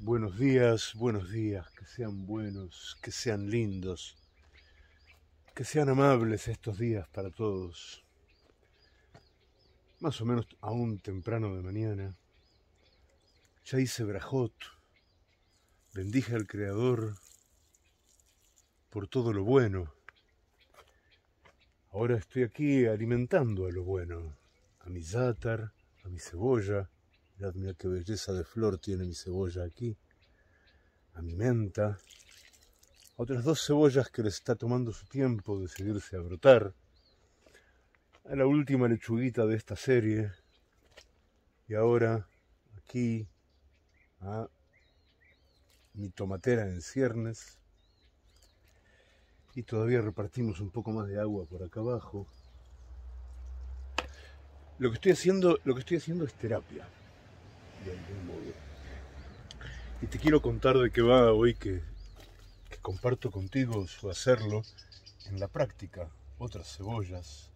Buenos días, buenos días, que sean buenos, que sean lindos, que sean amables estos días para todos. Más o menos aún temprano de mañana, ya hice brajot, bendije al Creador por todo lo bueno. Ahora estoy aquí alimentando a lo bueno, a mi zátar, a mi cebolla, Mirad, mirad qué belleza de flor tiene mi cebolla aquí. A mi menta. otras dos cebollas que les está tomando su tiempo decidirse a brotar. A la última lechuguita de esta serie. Y ahora aquí a mi tomatera en ciernes. Y todavía repartimos un poco más de agua por acá abajo. Lo que estoy haciendo, lo que estoy haciendo es terapia. Y te quiero contar de qué va hoy que, comparto contigo su hacerlo en la práctica. Otras cebollas.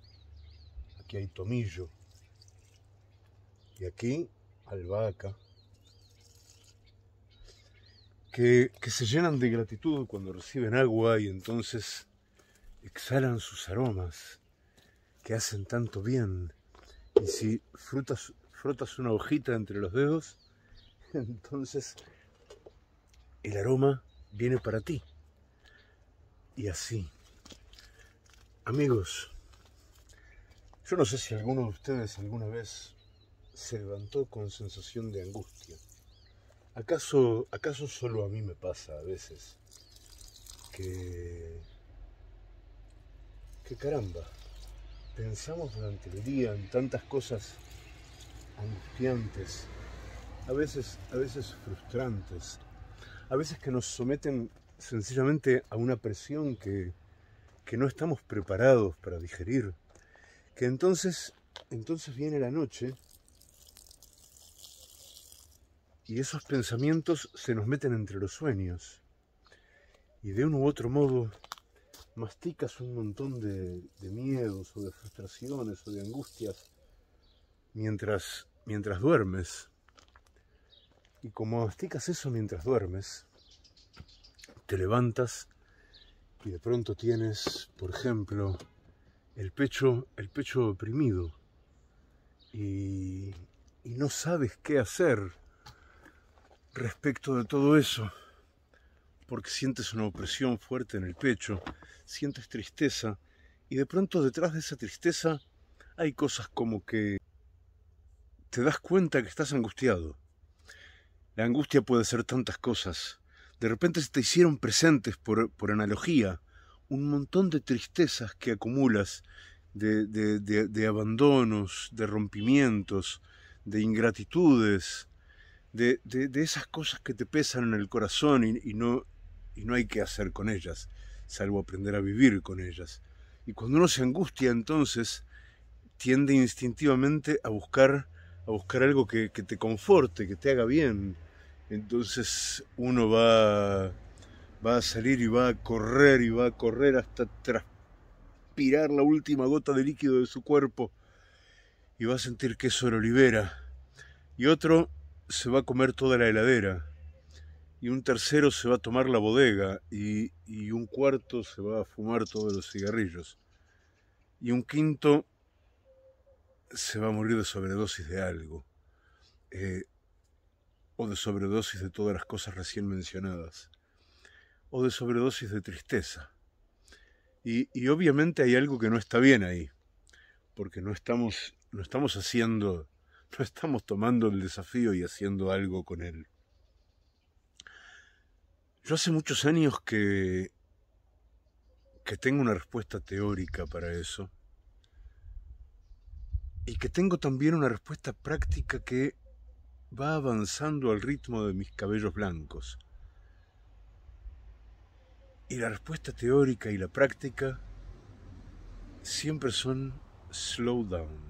Aquí hay tomillo. Y aquí albahaca. Que, que, se llenan de gratitud cuando reciben agua y entonces exhalan sus aromas que hacen tanto bien. Y si frutas frotas una hojita entre los dedos, entonces el aroma viene para ti. Y así. Amigos, yo no sé si alguno de ustedes alguna vez se levantó con sensación de angustia. ¿Acaso, acaso solo a mí me pasa a veces que... que caramba, pensamos durante el día en tantas cosas angustiantes, a veces, a veces frustrantes, a veces que nos someten sencillamente a una presión que, no estamos preparados para digerir, que entonces, entonces viene la noche y esos pensamientos se nos meten entre los sueños. Y de un u otro modo masticas un montón de miedos o de frustraciones o de angustias mientras, mientras duermes. Y como masticas eso mientras duermes, te levantas y de pronto tienes, por ejemplo, el pecho, el pecho oprimido y, y no sabes qué hacer respecto de todo eso, porque sientes una opresión fuerte en el pecho, sientes tristeza y de pronto detrás de esa tristeza hay cosas como que te das cuenta que estás angustiado. La angustia puede ser tantas cosas. De repente se te hicieron presentes por, analogía un montón de tristezas que acumulas, de, de, abandonos, de rompimientos, de ingratitudes, de, esas cosas que te pesan en el corazón y, no, y no hay que hacer con ellas, salvo aprender a vivir con ellas. Y cuando uno se angustia entonces, tiende instintivamente a buscar a buscar algo que, te conforte, que te haga bien. Entonces uno va, va a salir y va a correr y va a correr hasta transpirar la última gota de líquido de su cuerpo y va a sentir que eso lo libera. Y otro se va a comer toda la heladera. Y un tercero se va a tomar la bodega. Y, y un cuarto se va a fumar todos los cigarrillos. Y un quinto se va a morir de sobredosis de algo, eh, o de sobredosis de todas las cosas recién mencionadas, o de sobredosis de tristeza. Y, y obviamente hay algo que no está bien ahí, porque no estamos, no estamos haciendo, no estamos tomando el desafío y haciendo algo con él. Yo hace muchos años que, que tengo una respuesta teórica para eso y que tengo también una respuesta práctica que va avanzando al ritmo de mis cabellos blancos. Y la respuesta teórica y la práctica siempre son slow down,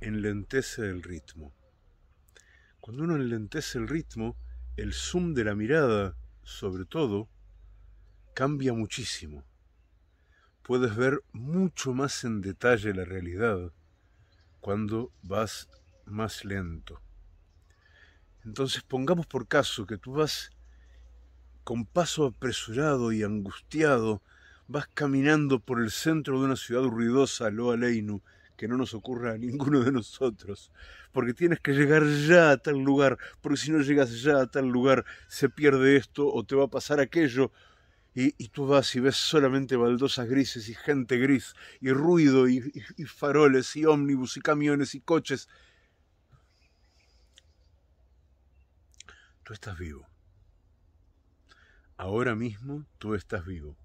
enlentece el ritmo. Cuando uno enlentece el ritmo, el zoom de la mirada, sobre todo, cambia muchísimo. Puedes ver mucho más en detalle la realidad cuando vas más lento. Entonces pongamos por caso que tú vas con paso apresurado y angustiado, vas caminando por el centro de una ciudad ruidosa, Loa Leinu, que no nos ocurra a ninguno de nosotros, porque tienes que llegar ya a tal lugar, porque si no llegas ya a tal lugar se pierde esto o te va a pasar aquello y, tú vas y ves solamente baldosas grises y gente gris y ruido y, faroles y ómnibus y camiones y coches. Tú estás vivo. Ahora mismo tú estás vivo.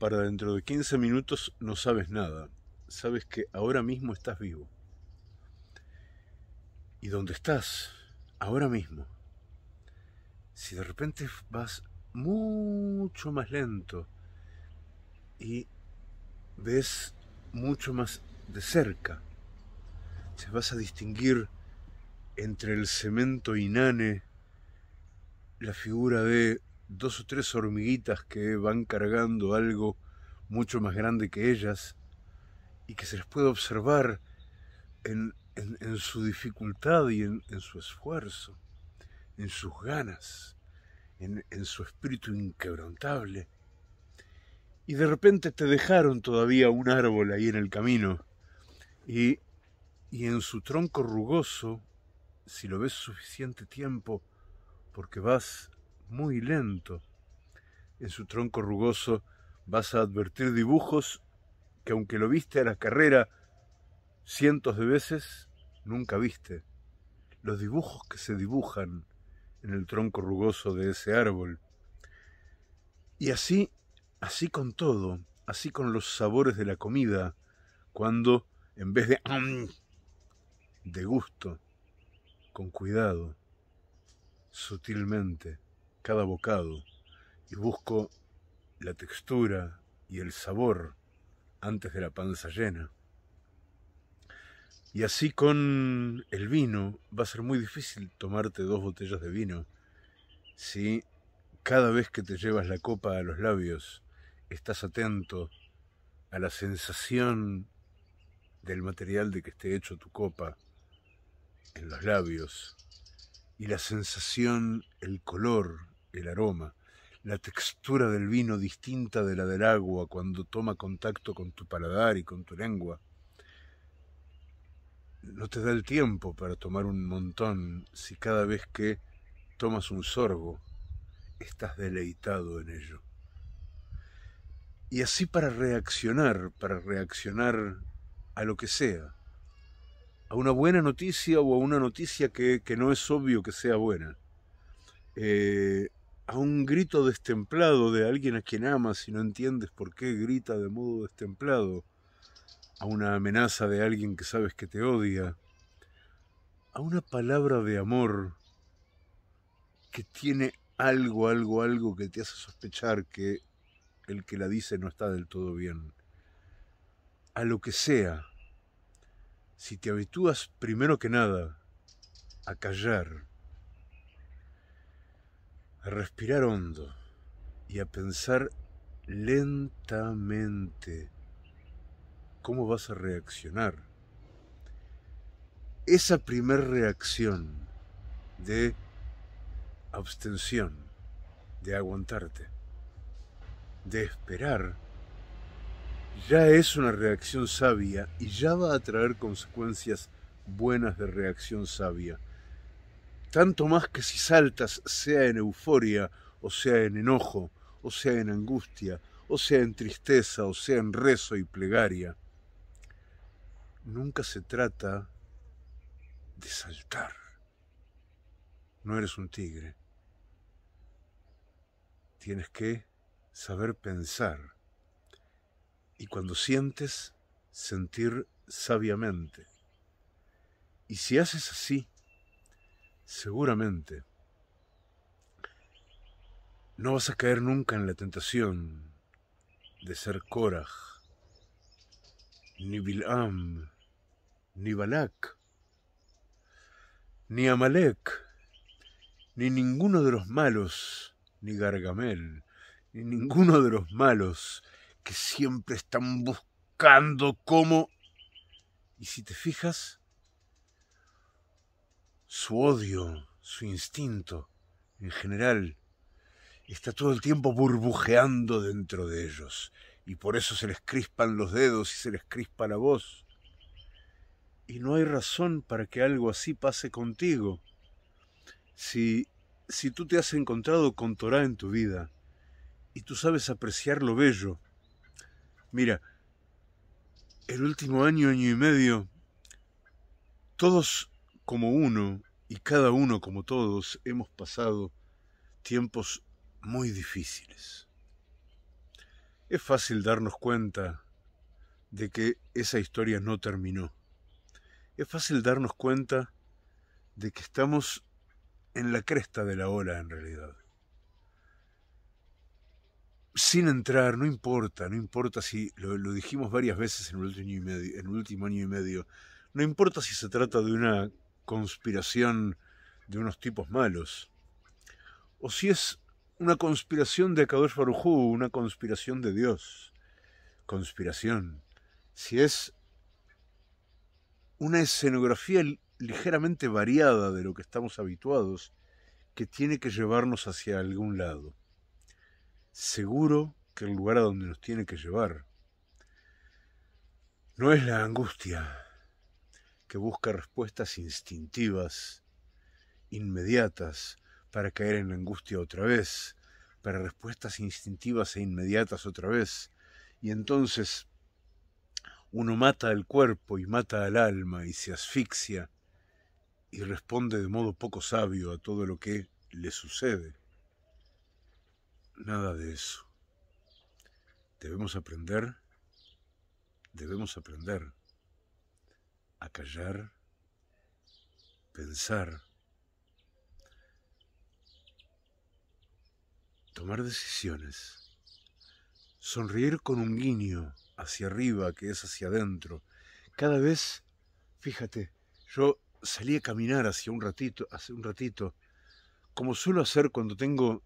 Para dentro de 15 minutos no sabes nada. Sabes que ahora mismo estás vivo. Y dónde estás, ahora mismo, si de repente vas mucho más lento y ves mucho más de cerca. Se vas a distinguir entre el cemento inane la figura de dos o tres hormiguitas que van cargando algo mucho más grande que ellas y que se les puede observar en, su dificultad y en su esfuerzo, en sus ganas en, su espíritu inquebrantable. Y de repente te dejaron todavía un árbol ahí en el camino. Y, y en su tronco rugoso, si lo ves suficiente tiempo, porque vas muy lento, en su tronco rugoso vas a advertir dibujos que aunque lo viste a la carrera cientos de veces, nunca viste. Los dibujos que se dibujan en el tronco rugoso de ese árbol. Y así, así con todo, así con los sabores de la comida, cuando en vez de de gusto, con cuidado, sutilmente, cada bocado, y busco la textura y el sabor antes de la panza llena. Y así con el vino va a ser muy difícil tomarte dos botellas de vino si cada vez que te llevas la copa a los labios estás atento a la sensación del material de que esté hecho tu copa en los labios y la sensación, el color, el aroma, la textura del vino distinta de la del agua cuando toma contacto con tu paladar y con tu lengua no te da el tiempo para tomar un montón si cada vez que tomas un sorbo estás deleitado en ello. Y así para reaccionar, para reaccionar a lo que sea, a una buena noticia o a una noticia que, no es obvio que sea buena, eh, a un grito destemplado de alguien a quien amas y no entiendes por qué grita de modo destemplado, a una amenaza de alguien que sabes que te odia, a una palabra de amor que tiene algo, algo, algo que te hace sospechar que el que la dice no está del todo bien. A lo que sea, si te habitúas primero que nada a callar, a respirar hondo y a pensar lentamente cómo vas a reaccionar. Esa primera reacción de abstención, de aguantarte, de esperar, ya es una reacción sabia y ya va a traer consecuencias buenas de reacción sabia. Tanto más que si saltas, sea en euforia, o sea en enojo, o sea en angustia, o sea en tristeza, o sea en rezo y plegaria nunca se trata de saltar. No eres un tigre. Tienes que saber pensar. Y cuando sientes, sentir sabiamente. Y si haces así, seguramente no vas a caer nunca en la tentación de ser Coraj ni Bilam, ni Balak, ni Amalek, ni ninguno de los malos, ni Gargamel, ni ninguno de los malos que siempre están buscando cómo... Y si te fijas, su odio, su instinto, en general, está todo el tiempo burbujeando dentro de ellos y por eso se les crispan los dedos y se les crispa la voz. Y no hay razón para que algo así pase contigo. Si, si tú te has encontrado con Torah en tu vida y tú sabes apreciar lo bello, mira, el último año, año y medio, todos como uno y cada uno como todos hemos pasado tiempos muy difíciles es fácil darnos cuenta de que esa historia no terminó. Es fácil darnos cuenta de que estamos en la cresta de la ola en realidad. Sin entrar, no importa, no importa si lo, dijimos varias veces en el, último y medio, en el último año y medio, no importa si se trata de una conspiración de unos tipos malos o si es una conspiración de Kadosh Barujú, una conspiración de Dios. Conspiración. Si es una escenografía ligeramente variada de lo que estamos habituados, que tiene que llevarnos hacia algún lado. Seguro que el lugar a donde nos tiene que llevar no es la angustia que busca respuestas instintivas, inmediatas, para caer en angustia otra vez, para respuestas instintivas e inmediatas otra vez. Y entonces uno mata al cuerpo y mata al alma y se asfixia y responde de modo poco sabio a todo lo que le sucede. Nada de eso. Debemos aprender, debemos aprender a callar, pensar, tomar decisiones, sonreír con un guiño hacia arriba que es hacia adentro. Cada vez, fíjate, yo salí a caminar hacia un ratito, hace un ratito, como suelo hacer cuando tengo,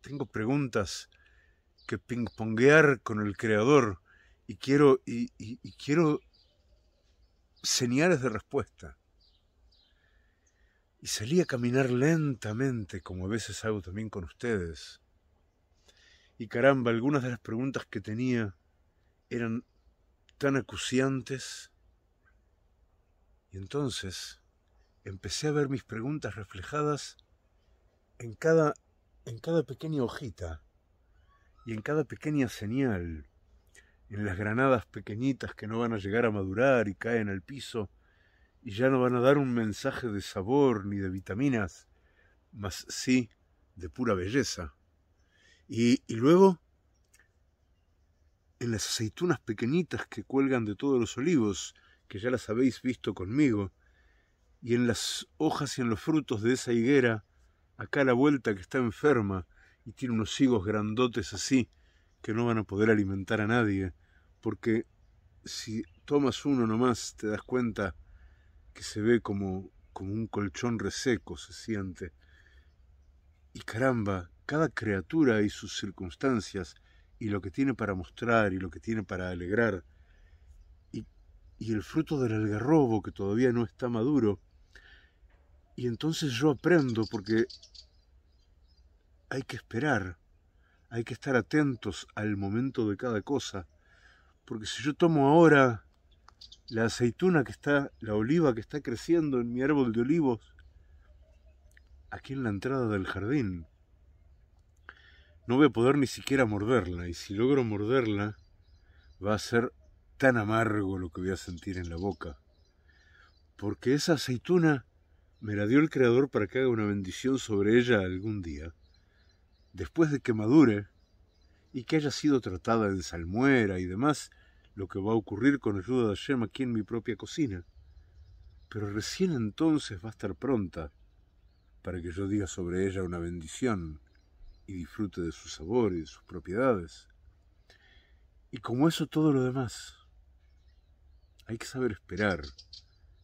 tengo preguntas que pingponguear con el creador y quiero, y quiero señales de respuesta. Y salí a caminar lentamente, como a veces hago también con ustedes y caramba, algunas de las preguntas que tenía eran tan acuciantes. Y entonces empecé a ver mis preguntas reflejadas en cada, en cada pequeña hojita y en cada pequeña señal, en las granadas pequeñitas que no van a llegar a madurar y caen al piso y ya no van a dar un mensaje de sabor ni de vitaminas, mas sí de pura belleza. Y, luego, en las aceitunas pequeñitas que cuelgan de todos los olivos, que ya las habéis visto conmigo, y en las hojas y en los frutos de esa higuera, acá a la vuelta que está enferma y tiene unos higos grandotes así, que no van a poder alimentar a nadie, porque si tomas uno nomás te das cuenta que se ve como, como un colchón reseco, se siente. Y caramba, cada criatura y sus circunstancias y lo que tiene para mostrar y lo que tiene para alegrar, y, el fruto del algarrobo que todavía no está maduro, y entonces yo aprendo porque hay que esperar, hay que estar atentos al momento de cada cosa, porque si yo tomo ahora la aceituna que está, la oliva que está creciendo en mi árbol de olivos, aquí en la entrada del jardín, no voy a poder ni siquiera morderla. Y si logro morderla, va a ser tan amargo lo que voy a sentir en la boca. Porque esa aceituna me la dio el Creador para que haga una bendición sobre ella algún día, después de que madure y que haya sido tratada en salmuera y demás, lo que va a ocurrir con ayuda de Hashem aquí en mi propia cocina. Pero recién entonces va a estar pronta para que yo diga sobre ella una bendición y disfrute de su sabor y de sus propiedades. Y como eso todo lo demás, hay que saber esperar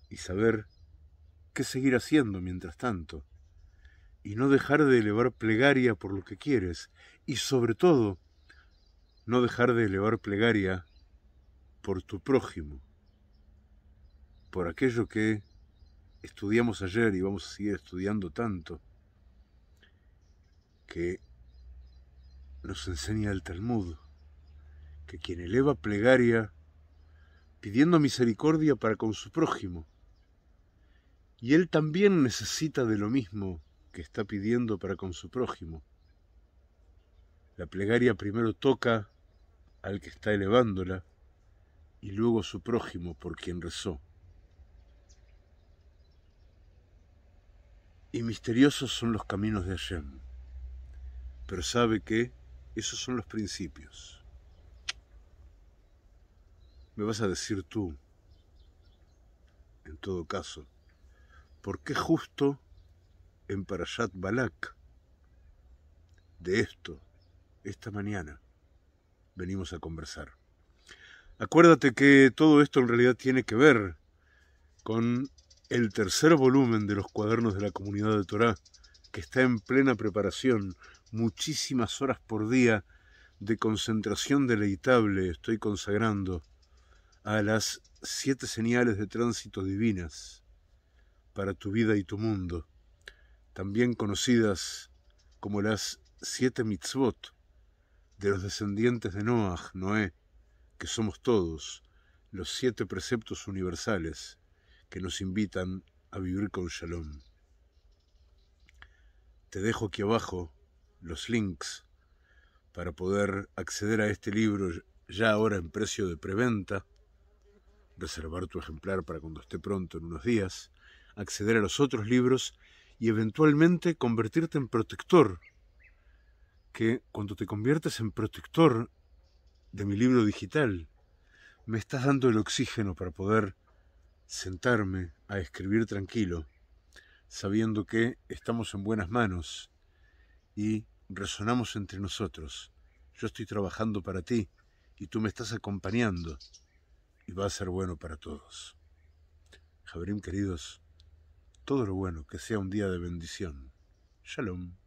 y saber qué seguir haciendo mientras tanto, y no dejar de elevar plegaria por lo que quieres, y sobre todo, no dejar de elevar plegaria por tu prójimo, por aquello que estudiamos ayer y vamos a seguir estudiando tanto, que nos enseña el Talmud que quien eleva plegaria pidiendo misericordia para con su prójimo, y él también necesita de lo mismo que está pidiendo para con su prójimo. La plegaria primero toca al que está elevándola y luego su prójimo por quien rezó. Y misteriosos son los caminos de Hashem, pero sabe que esos son los principios. Me vas a decir tú, en todo caso, ¿por qué justo en Parashat Balak de esto, esta mañana, venimos a conversar? Acuérdate que todo esto en realidad tiene que ver con el tercer volumen de los cuadernos de la comunidad de Torá, que está en plena preparación muchísimas horas por día de concentración deleitable estoy consagrando a las siete señales de tránsito divinas para tu vida y tu mundo, también conocidas como las siete mitzvot de los descendientes de Noah, Noé, que somos todos, los siete preceptos universales que nos invitan a vivir con shalom. Te dejo aquí abajo los links para poder acceder a este libro ya ahora en precio de preventa, reservar tu ejemplar para cuando esté pronto en unos días, acceder a los otros libros y eventualmente convertirte en protector. Que cuando te conviertes en protector de mi libro digital, me estás dando el oxígeno para poder sentarme a escribir tranquilo, sabiendo que estamos en buenas manos y resonamos entre nosotros. Yo estoy trabajando para ti y tú me estás acompañando y va a ser bueno para todos. Jabrim, queridos, todo lo bueno que sea un día de bendición. Shalom.